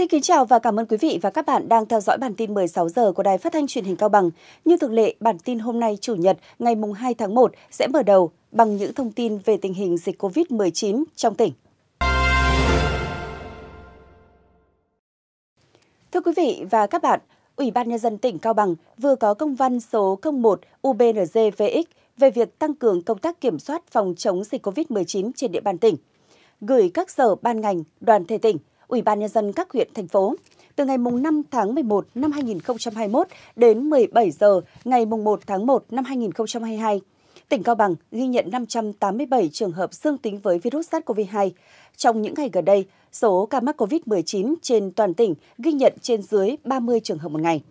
Xin kính chào và cảm ơn quý vị và các bạn đang theo dõi bản tin 16 giờ của Đài Phát thanh Truyền hình Cao Bằng. Như thường lệ, bản tin hôm nay Chủ nhật ngày mùng 2 tháng 1 sẽ mở đầu bằng những thông tin về tình hình dịch COVID-19 trong tỉnh. Thưa quý vị và các bạn, Ủy ban Nhân dân tỉnh Cao Bằng vừa có công văn số 01 UBNZVX về việc tăng cường công tác kiểm soát phòng chống dịch COVID-19 trên địa bàn tỉnh, gửi các sở ban ngành, đoàn thể tỉnh – Ủy ban Nhân dân các huyện, thành phố. Từ ngày 5 tháng 11 năm 2021 đến 17 giờ ngày 1 tháng 1 năm 2022, tỉnh Cao Bằng ghi nhận 587 trường hợp dương tính với virus SARS-CoV-2. Trong những ngày gần đây, số ca mắc COVID-19 trên toàn tỉnh ghi nhận trên dưới 30 trường hợp một ngày.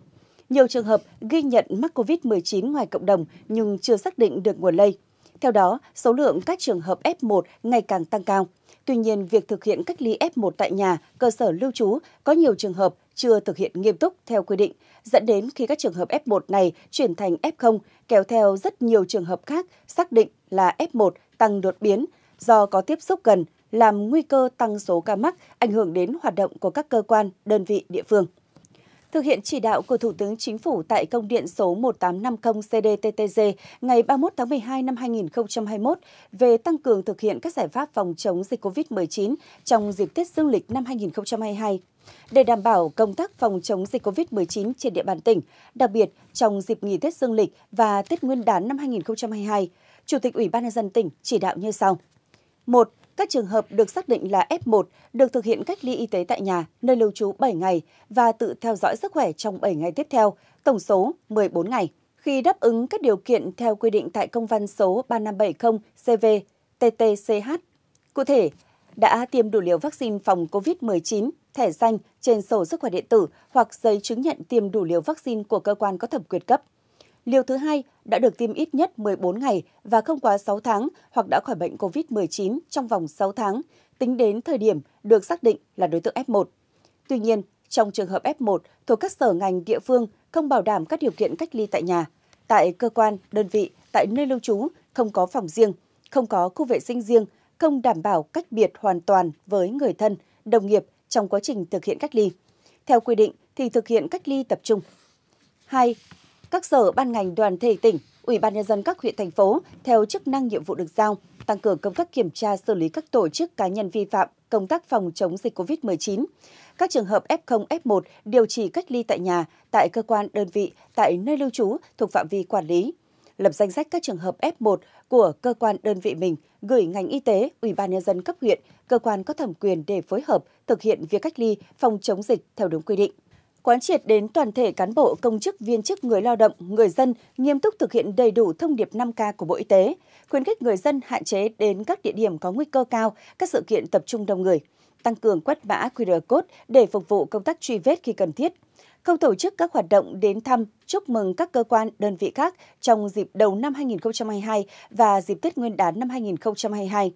Nhiều trường hợp ghi nhận mắc COVID-19 ngoài cộng đồng nhưng chưa xác định được nguồn lây. Theo đó, số lượng các trường hợp F1 ngày càng tăng cao. Tuy nhiên, việc thực hiện cách ly F1 tại nhà, cơ sở lưu trú có nhiều trường hợp chưa thực hiện nghiêm túc theo quy định, dẫn đến khi các trường hợp F1 này chuyển thành F0, kéo theo rất nhiều trường hợp khác xác định là F1 tăng đột biến do có tiếp xúc gần, làm nguy cơ tăng số ca mắc, ảnh hưởng đến hoạt động của các cơ quan, đơn vị địa phương. Thực hiện chỉ đạo của Thủ tướng Chính phủ tại công điện số 1850 CDTTG ngày 31 tháng 12 năm 2021 về tăng cường thực hiện các giải pháp phòng chống dịch COVID-19 trong dịp Tết Dương lịch năm 2022. Để đảm bảo công tác phòng chống dịch COVID-19 trên địa bàn tỉnh, đặc biệt trong dịp nghỉ Tết Dương lịch và Tết Nguyên đán năm 2022, Chủ tịch Ủy ban nhân dân tỉnh chỉ đạo như sau: 1. Các trường hợp được xác định là F1 được thực hiện cách ly y tế tại nhà, nơi lưu trú 7 ngày và tự theo dõi sức khỏe trong 7 ngày tiếp theo, tổng số 14 ngày. Khi đáp ứng các điều kiện theo quy định tại công văn số 3570 CV TTCH. Cụ thể, đã tiêm đủ liều vaccine phòng COVID-19, thẻ xanh trên sổ sức khỏe điện tử hoặc giấy chứng nhận tiêm đủ liều vaccine của cơ quan có thẩm quyền cấp – liều thứ hai đã được tiêm ít nhất 14 ngày và không quá 6 tháng hoặc đã khỏi bệnh COVID-19 trong vòng 6 tháng, tính đến thời điểm được xác định là đối tượng F1. Tuy nhiên, trong trường hợp F1 thuộc các sở ngành địa phương không bảo đảm các điều kiện cách ly tại nhà, tại cơ quan, đơn vị, tại nơi lưu trú không có phòng riêng, không có khu vệ sinh riêng, không đảm bảo cách biệt hoàn toàn với người thân, đồng nghiệp trong quá trình thực hiện cách ly. Theo quy định thì thực hiện cách ly tập trung. 2 các sở ban ngành đoàn thể tỉnh, Ủy ban nhân dân các huyện thành phố theo chức năng nhiệm vụ được giao, tăng cường công tác kiểm tra xử lý các tổ chức cá nhân vi phạm công tác phòng chống dịch COVID-19. Các trường hợp F0, F1 điều trị cách ly tại nhà, tại cơ quan đơn vị, tại nơi lưu trú thuộc phạm vi quản lý. Lập danh sách các trường hợp F1 của cơ quan đơn vị mình gửi ngành y tế, ủy ban nhân dân cấp huyện, cơ quan có thẩm quyền để phối hợp thực hiện việc cách ly phòng chống dịch theo đúng quy định quán triệt đến toàn thể cán bộ, công chức, viên chức, người lao động, người dân nghiêm túc thực hiện đầy đủ thông điệp 5K của Bộ Y tế, khuyến khích người dân hạn chế đến các địa điểm có nguy cơ cao, các sự kiện tập trung đông người, tăng cường quét mã QR code để phục vụ công tác truy vết khi cần thiết, không tổ chức các hoạt động đến thăm, chúc mừng các cơ quan, đơn vị khác trong dịp đầu năm 2022 và dịp Tết Nguyên đán năm 2022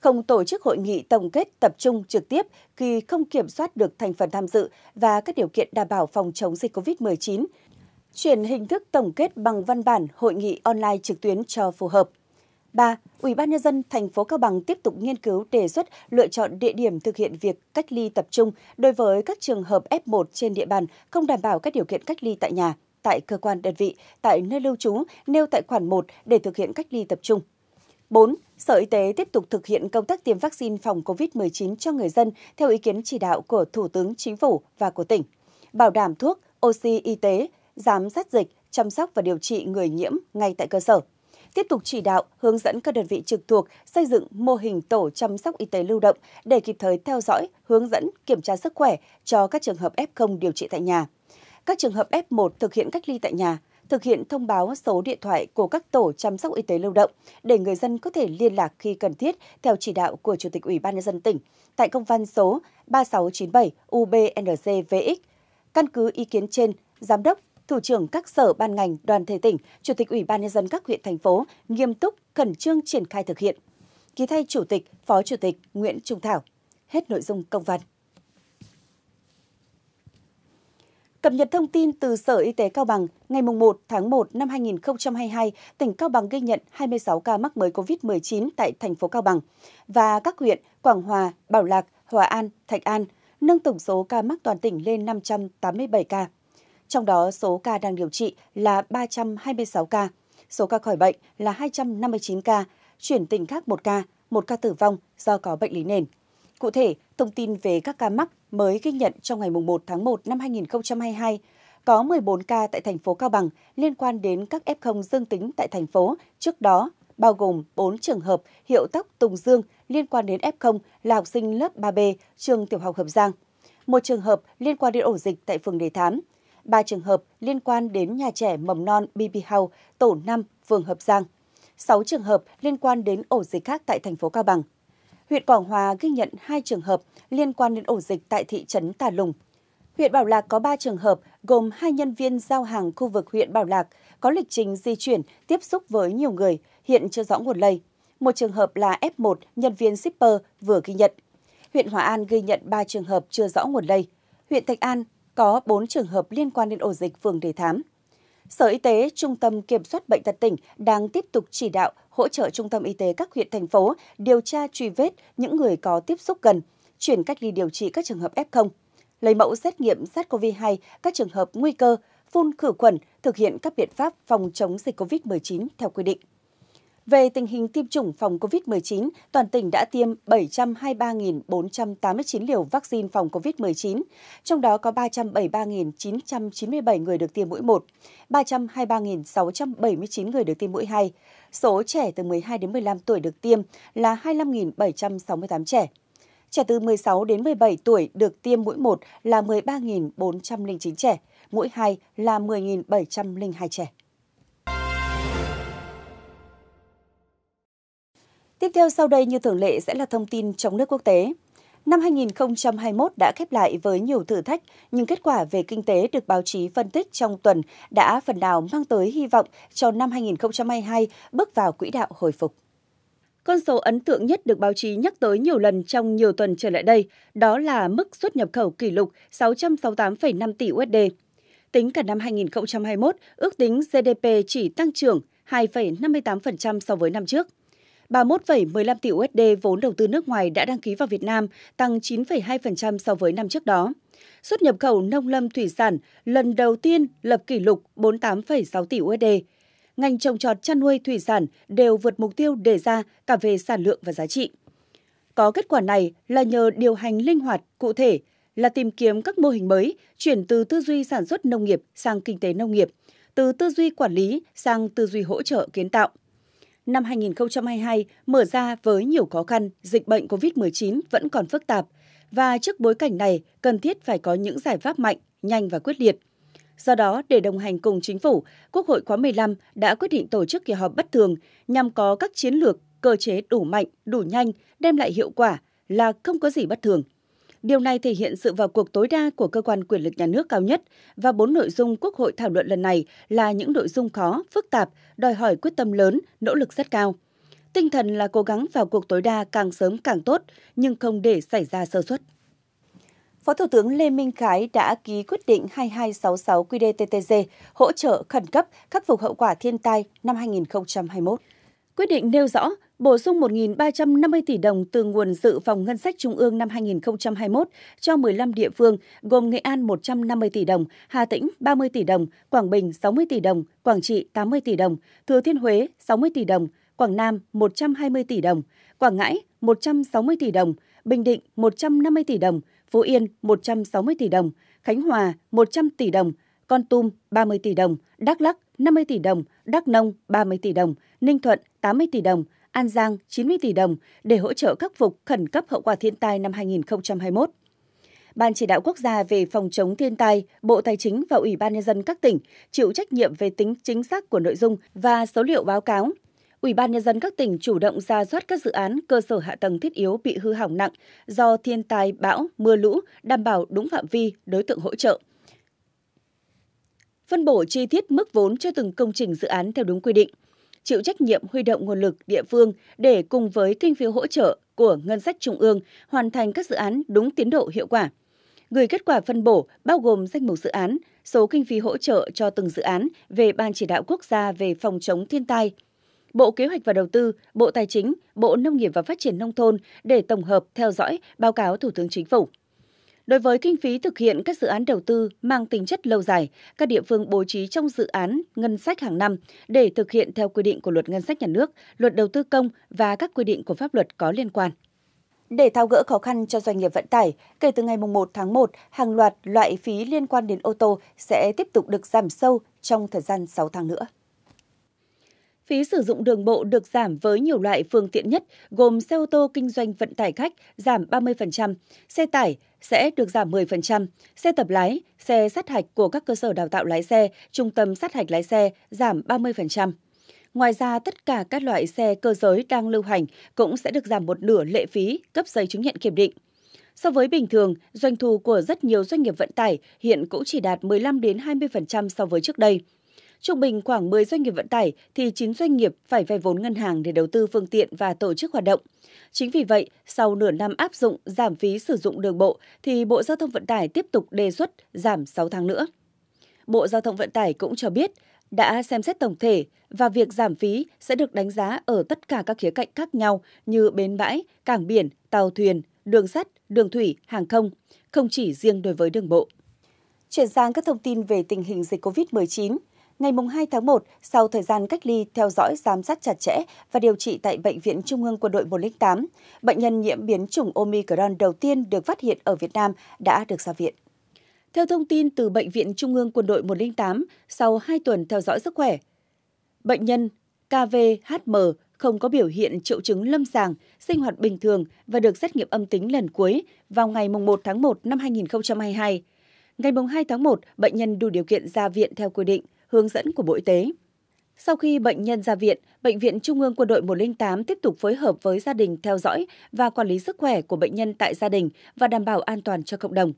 không tổ chức hội nghị tổng kết tập trung trực tiếp khi không kiểm soát được thành phần tham dự và các điều kiện đảm bảo phòng chống dịch COVID-19, chuyển hình thức tổng kết bằng văn bản hội nghị online trực tuyến cho phù hợp. 3. Ủy ban nhân dân thành phố Cao Bằng tiếp tục nghiên cứu đề xuất lựa chọn địa điểm thực hiện việc cách ly tập trung đối với các trường hợp F1 trên địa bàn không đảm bảo các điều kiện cách ly tại nhà, tại cơ quan đơn vị, tại nơi lưu trú nêu tại khoản 1 để thực hiện cách ly tập trung. 4. Sở Y tế tiếp tục thực hiện công tác tiêm vaccine phòng COVID-19 cho người dân theo ý kiến chỉ đạo của Thủ tướng Chính phủ và của tỉnh. Bảo đảm thuốc, oxy y tế, giám sát dịch, chăm sóc và điều trị người nhiễm ngay tại cơ sở. Tiếp tục chỉ đạo, hướng dẫn các đơn vị trực thuộc xây dựng mô hình tổ chăm sóc y tế lưu động để kịp thời theo dõi, hướng dẫn, kiểm tra sức khỏe cho các trường hợp F0 điều trị tại nhà. Các trường hợp F1 thực hiện cách ly tại nhà, thực hiện thông báo số điện thoại của các tổ chăm sóc y tế lưu động để người dân có thể liên lạc khi cần thiết theo chỉ đạo của Chủ tịch Ủy ban nhân dân tỉnh tại công văn số 3697 UBNCVX. Căn cứ ý kiến trên, giám đốc thủ trưởng các sở ban ngành, đoàn thể tỉnh, chủ tịch Ủy ban nhân dân các huyện thành phố nghiêm túc khẩn trương triển khai thực hiện. Ký thay chủ tịch, phó chủ tịch Nguyễn Trung Thảo. Hết nội dung công văn. Cập nhật thông tin từ Sở Y tế Cao Bằng, ngày 1 tháng 1 năm 2022, tỉnh Cao Bằng ghi nhận 26 ca mắc mới COVID-19 tại thành phố Cao Bằng và các huyện Quảng Hòa, Bảo Lạc, Hòa An, Thạch An, nâng tổng số ca mắc toàn tỉnh lên 587 ca. Trong đó, số ca đang điều trị là 326 ca, số ca khỏi bệnh là 259 ca, chuyển tỉnh khác 1 ca, 1 ca tử vong do có bệnh lý nền. Cụ thể, thông tin về các ca mắc mới ghi nhận trong ngày 1 tháng 1 năm 2022, có 14 ca tại thành phố Cao Bằng liên quan đến các F0 dương tính tại thành phố, trước đó bao gồm 4 trường hợp hiệu tóc Tùng Dương liên quan đến F0 là học sinh lớp 3B trường tiểu học Hợp Giang, một trường hợp liên quan đến ổ dịch tại phường Đề Thám, 3 trường hợp liên quan đến nhà trẻ mầm non BB House, tổ 5, phường Hợp Giang, 6 trường hợp liên quan đến ổ dịch khác tại thành phố Cao Bằng huyện Quảng Hòa ghi nhận 2 trường hợp liên quan đến ổ dịch tại thị trấn Tà Lùng. Huyện Bảo Lạc có 3 trường hợp, gồm 2 nhân viên giao hàng khu vực huyện Bảo Lạc, có lịch trình di chuyển, tiếp xúc với nhiều người, hiện chưa rõ nguồn lây. Một trường hợp là F1, nhân viên shipper, vừa ghi nhận. Huyện Hòa An ghi nhận 3 trường hợp chưa rõ nguồn lây. Huyện Thạch An có 4 trường hợp liên quan đến ổ dịch phường Đề Thám. Sở Y tế, Trung tâm Kiểm soát Bệnh tật tỉnh đang tiếp tục chỉ đạo hỗ trợ Trung tâm Y tế các huyện, thành phố điều tra truy vết những người có tiếp xúc gần, chuyển cách ly điều trị các trường hợp F0, lấy mẫu xét nghiệm SARS-CoV-2 các trường hợp nguy cơ, phun khử khuẩn, thực hiện các biện pháp phòng chống dịch COVID-19 theo quy định. Về tình hình tiêm chủng phòng COVID-19, toàn tỉnh đã tiêm 723.489 liều vaccine phòng COVID-19, trong đó có 373.997 người được tiêm mũi 1, 323.679 người được tiêm mũi 2, số trẻ từ 12 đến 15 tuổi được tiêm là 25.768 trẻ. Trẻ từ 16 đến 17 tuổi được tiêm mũi 1 là 13.409 trẻ, mũi 2 là 10.702 trẻ. Tiếp theo sau đây như thường lệ sẽ là thông tin trong nước quốc tế. Năm 2021 đã khép lại với nhiều thử thách, nhưng kết quả về kinh tế được báo chí phân tích trong tuần đã phần nào mang tới hy vọng cho năm 2022 bước vào quỹ đạo hồi phục. Con số ấn tượng nhất được báo chí nhắc tới nhiều lần trong nhiều tuần trở lại đây, đó là mức xuất nhập khẩu kỷ lục 668,5 tỷ USD. Tính cả năm 2021, ước tính GDP chỉ tăng trưởng 2,58% so với năm trước. 31,15 tỷ USD vốn đầu tư nước ngoài đã đăng ký vào Việt Nam, tăng 9,2% so với năm trước đó. Xuất nhập khẩu nông lâm thủy sản lần đầu tiên lập kỷ lục 48,6 tỷ USD. Ngành trồng trọt chăn nuôi thủy sản đều vượt mục tiêu đề ra cả về sản lượng và giá trị. Có kết quả này là nhờ điều hành linh hoạt, cụ thể, là tìm kiếm các mô hình mới, chuyển từ tư duy sản xuất nông nghiệp sang kinh tế nông nghiệp, từ tư duy quản lý sang tư duy hỗ trợ kiến tạo năm 2022 mở ra với nhiều khó khăn, dịch bệnh COVID-19 vẫn còn phức tạp và trước bối cảnh này cần thiết phải có những giải pháp mạnh, nhanh và quyết liệt. Do đó, để đồng hành cùng chính phủ, Quốc hội khóa 15 đã quyết định tổ chức kỳ họp bất thường nhằm có các chiến lược, cơ chế đủ mạnh, đủ nhanh, đem lại hiệu quả là không có gì bất thường – Điều này thể hiện sự vào cuộc tối đa của cơ quan quyền lực nhà nước cao nhất và bốn nội dung Quốc hội thảo luận lần này là những nội dung khó, phức tạp, đòi hỏi quyết tâm lớn, nỗ lực rất cao. Tinh thần là cố gắng vào cuộc tối đa càng sớm càng tốt, nhưng không để xảy ra sơ suất. Phó Thủ tướng Lê Minh Khái đã ký quyết định 2266 qđ hỗ trợ khẩn cấp khắc phục hậu quả thiên tai năm 2021. Quyết định nêu rõ bổ sung 1.350 tỷ đồng từ nguồn dự phòng ngân sách trung ương năm 2021 cho 15 địa phương, gồm Nghệ An 150 tỷ đồng, Hà Tĩnh 30 tỷ đồng, Quảng Bình 60 tỷ đồng, Quảng Trị 80 tỷ đồng, Thừa Thiên Huế 60 tỷ đồng, Quảng Nam 120 tỷ đồng, Quảng Ngãi 160 tỷ đồng, Bình Định 150 tỷ đồng, Phú Yên 160 tỷ đồng, Khánh Hòa 100 tỷ đồng, con Tum 30 tỷ đồng, Đắk Lắk 50 tỷ đồng, Đắk Nông 30 tỷ đồng, Ninh Thuận 80 tỷ đồng, An Giang 90 tỷ đồng để hỗ trợ khắc phục khẩn cấp hậu quả thiên tai năm 2021. Ban chỉ đạo quốc gia về phòng chống thiên tai, Bộ Tài chính và Ủy ban nhân dân các tỉnh chịu trách nhiệm về tính chính xác của nội dung và số liệu báo cáo. Ủy ban nhân dân các tỉnh chủ động ra soát các dự án cơ sở hạ tầng thiết yếu bị hư hỏng nặng do thiên tai, bão, mưa lũ, đảm bảo đúng phạm vi, đối tượng hỗ trợ phân bổ chi tiết mức vốn cho từng công trình dự án theo đúng quy định, chịu trách nhiệm huy động nguồn lực địa phương để cùng với kinh phí hỗ trợ của ngân sách trung ương hoàn thành các dự án đúng tiến độ hiệu quả. Gửi kết quả phân bổ bao gồm danh mục dự án, số kinh phí hỗ trợ cho từng dự án về Ban chỉ đạo quốc gia về phòng chống thiên tai, Bộ Kế hoạch và Đầu tư, Bộ Tài chính, Bộ Nông nghiệp và Phát triển Nông thôn để tổng hợp theo dõi báo cáo Thủ tướng Chính phủ. Đối với kinh phí thực hiện các dự án đầu tư mang tính chất lâu dài, các địa phương bố trí trong dự án ngân sách hàng năm để thực hiện theo quy định của luật ngân sách nhà nước, luật đầu tư công và các quy định của pháp luật có liên quan. Để tháo gỡ khó khăn cho doanh nghiệp vận tải, kể từ ngày 1 tháng 1, hàng loạt loại phí liên quan đến ô tô sẽ tiếp tục được giảm sâu trong thời gian 6 tháng nữa. Phí sử dụng đường bộ được giảm với nhiều loại phương tiện nhất, gồm xe ô tô kinh doanh vận tải khách giảm 30%, xe tải sẽ được giảm 10%, xe tập lái, xe sát hạch của các cơ sở đào tạo lái xe, trung tâm sát hạch lái xe giảm 30%. Ngoài ra, tất cả các loại xe cơ giới đang lưu hành cũng sẽ được giảm một nửa lệ phí cấp giấy chứng nhận kiểm định. So với bình thường, doanh thu của rất nhiều doanh nghiệp vận tải hiện cũng chỉ đạt 15 đến 20% so với trước đây. Trung bình khoảng 10 doanh nghiệp vận tải thì 9 doanh nghiệp phải vay vốn ngân hàng để đầu tư phương tiện và tổ chức hoạt động. Chính vì vậy, sau nửa năm áp dụng giảm phí sử dụng đường bộ thì Bộ Giao thông Vận tải tiếp tục đề xuất giảm 6 tháng nữa. Bộ Giao thông Vận tải cũng cho biết đã xem xét tổng thể và việc giảm phí sẽ được đánh giá ở tất cả các khía cạnh khác nhau như bến bãi, cảng biển, tàu thuyền, đường sắt, đường thủy, hàng không, không chỉ riêng đối với đường bộ. Chuyển sang các thông tin về tình hình dịch COVID-19. Ngày 2 tháng 1, sau thời gian cách ly, theo dõi, giám sát chặt chẽ và điều trị tại Bệnh viện Trung ương Quân đội 108, bệnh nhân nhiễm biến chủng Omicron đầu tiên được phát hiện ở Việt Nam đã được ra viện. Theo thông tin từ Bệnh viện Trung ương Quân đội 108, sau 2 tuần theo dõi sức khỏe, bệnh nhân KVHM không có biểu hiện triệu chứng lâm sàng, sinh hoạt bình thường và được xét nghiệm âm tính lần cuối vào ngày 1 tháng 1 năm 2022. Ngày 2 tháng 1, bệnh nhân đủ điều kiện ra viện theo quy định – hướng dẫn của Bộ Y tế. Sau khi bệnh nhân ra viện, Bệnh viện Trung ương Quân đội 108 tiếp tục phối hợp với gia đình theo dõi và quản lý sức khỏe của bệnh nhân tại gia đình và đảm bảo an toàn cho cộng đồng.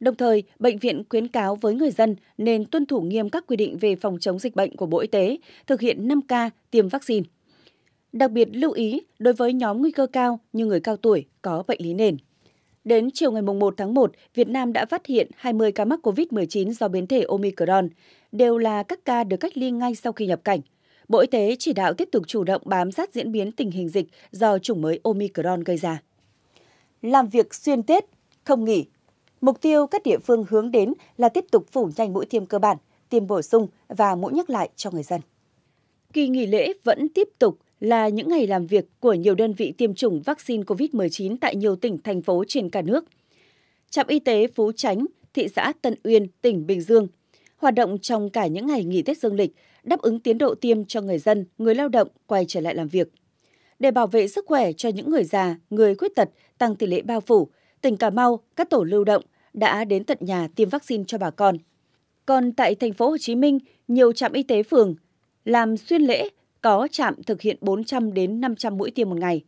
Đồng thời, bệnh viện khuyến cáo với người dân nên tuân thủ nghiêm các quy định về phòng chống dịch bệnh của Bộ Y tế, thực hiện 5K tiêm vaccine. Đặc biệt lưu ý đối với nhóm nguy cơ cao như người cao tuổi có bệnh lý nền. Đến chiều ngày 1 tháng 1, Việt Nam đã phát hiện 20 ca mắc COVID-19 do biến thể Omicron, đều là các ca được cách ly ngay sau khi nhập cảnh. Bộ Y tế chỉ đạo tiếp tục chủ động bám sát diễn biến tình hình dịch do chủng mới Omicron gây ra. Làm việc xuyên Tết, không nghỉ. Mục tiêu các địa phương hướng đến là tiếp tục phủ nhanh mũi tiêm cơ bản, tiêm bổ sung và mũi nhắc lại cho người dân. Kỳ nghỉ lễ vẫn tiếp tục, là những ngày làm việc của nhiều đơn vị tiêm chủng vaccine COVID-19 tại nhiều tỉnh, thành phố trên cả nước. Trạm Y tế Phú Chánh, thị xã Tân Uyên, tỉnh Bình Dương, hoạt động trong cả những ngày nghỉ Tết Dương lịch, đáp ứng tiến độ tiêm cho người dân, người lao động quay trở lại làm việc. Để bảo vệ sức khỏe cho những người già, người khuyết tật, tăng tỷ lệ bao phủ, tỉnh Cà Mau, các tổ lưu động đã đến tận nhà tiêm vaccine cho bà con. Còn tại thành phố Hồ Chí Minh, nhiều trạm y tế phường làm xuyên lễ có trạm thực hiện 400 đến 500 mũi tiêm một ngày.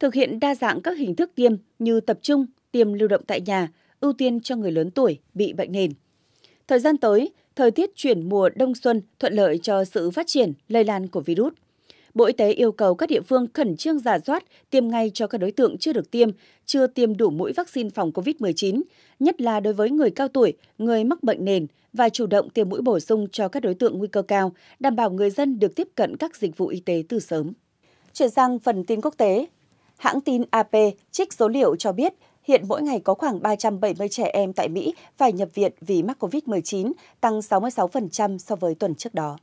Thực hiện đa dạng các hình thức tiêm như tập trung, tiêm lưu động tại nhà, ưu tiên cho người lớn tuổi bị bệnh nền. Thời gian tới, thời tiết chuyển mùa đông xuân thuận lợi cho sự phát triển, lây lan của virus – Bộ Y tế yêu cầu các địa phương khẩn trương giả soát, tiêm ngay cho các đối tượng chưa được tiêm, chưa tiêm đủ mũi vaccine phòng COVID-19, nhất là đối với người cao tuổi, người mắc bệnh nền và chủ động tiêm mũi bổ sung cho các đối tượng nguy cơ cao, đảm bảo người dân được tiếp cận các dịch vụ y tế từ sớm. Chuyển sang phần tin quốc tế. Hãng tin AP trích số liệu cho biết hiện mỗi ngày có khoảng 370 trẻ em tại Mỹ phải nhập viện vì mắc COVID-19, tăng 66% so với tuần trước đó.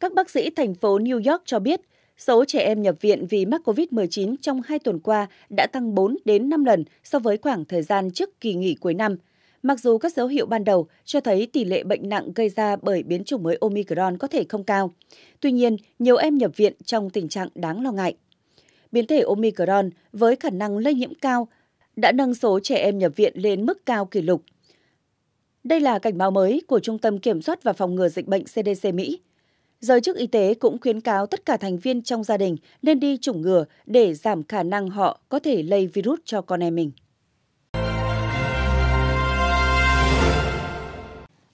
Các bác sĩ thành phố New York cho biết, số trẻ em nhập viện vì mắc COVID-19 trong hai tuần qua đã tăng 4 đến 5 lần so với khoảng thời gian trước kỳ nghỉ cuối năm. Mặc dù các dấu hiệu ban đầu cho thấy tỷ lệ bệnh nặng gây ra bởi biến chủng mới Omicron có thể không cao, tuy nhiên nhiều em nhập viện trong tình trạng đáng lo ngại. Biến thể Omicron với khả năng lây nhiễm cao đã nâng số trẻ em nhập viện lên mức cao kỷ lục. Đây là cảnh báo mới của Trung tâm Kiểm soát và Phòng ngừa Dịch bệnh CDC Mỹ Giới chức y tế cũng khuyến cáo tất cả thành viên trong gia đình nên đi chủng ngừa để giảm khả năng họ có thể lây virus cho con em mình.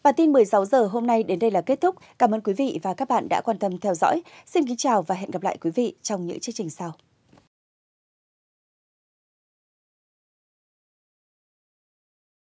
Bản tin 16 giờ hôm nay đến đây là kết thúc. Cảm ơn quý vị và các bạn đã quan tâm theo dõi. Xin kính chào và hẹn gặp lại quý vị trong những chương trình sau.